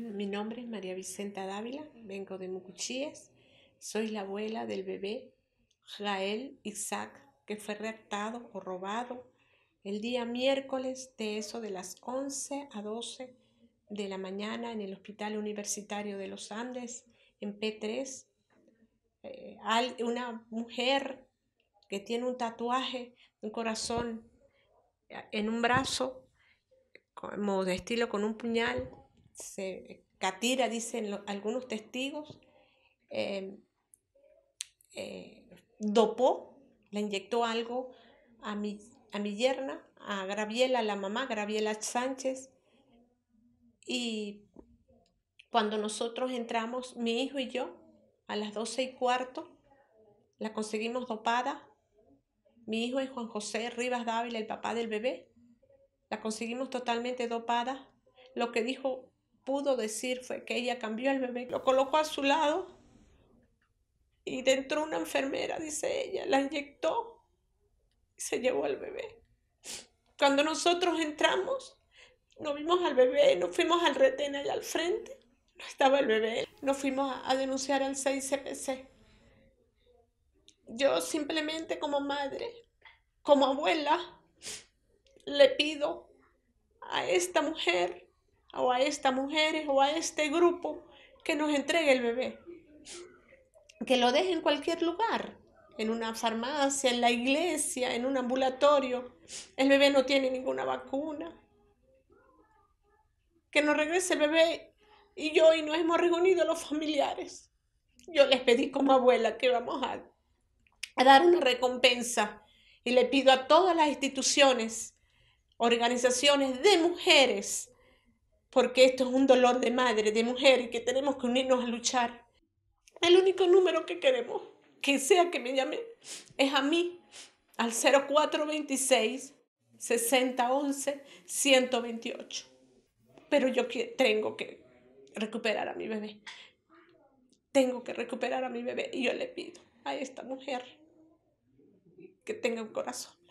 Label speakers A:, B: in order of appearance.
A: mi nombre es María Vicenta Dávila, vengo de Mucuchíes, soy la abuela del bebé Jael Isaac, que fue raptado o robado el día miércoles de eso de las 11 a 12 de la mañana en el Hospital Universitario de los Andes, en P3. Eh, una mujer que tiene un tatuaje, un corazón eh, en un brazo, como de estilo con un puñal, se catira, dicen algunos testigos, em, eh, dopó, le inyectó algo a mi, a mi yerna, a Graviela, la mamá, Graviela Sánchez, y cuando nosotros entramos, mi hijo y yo, a las doce y cuarto, la conseguimos dopada. Mi hijo es Juan José Rivas Dávila, el papá del bebé. La conseguimos totalmente dopada. Lo que dijo pudo decir fue que ella cambió al bebé, lo colocó a su lado y dentro una enfermera, dice ella, la inyectó y se llevó al bebé. Cuando nosotros entramos, no vimos al bebé, nos fuimos al retén allá al frente, no estaba el bebé, nos fuimos a, denunciar al 6CPC. Yo simplemente como madre, como abuela, le pido a esta mujer o a estas mujeres o a este grupo que nos entregue el bebé. Que lo deje en cualquier lugar, en una farmacia, en la iglesia, en un ambulatorio. El bebé no tiene ninguna vacuna. Que nos regrese el bebé y yo y nos hemos reunido los familiares. Yo les pedí como abuela que vamos a dar una recompensa y le pido a todas las instituciones, organizaciones de mujeres, porque esto es un dolor de madre, de mujer, y que tenemos que unirnos a luchar. El único número que queremos, que sea que me llame, es a mí, al 0426 6011 128. Pero yo tengo que recuperar a mi bebé. Tengo que recuperar a mi bebé y yo le pido a esta mujer que tenga un corazón.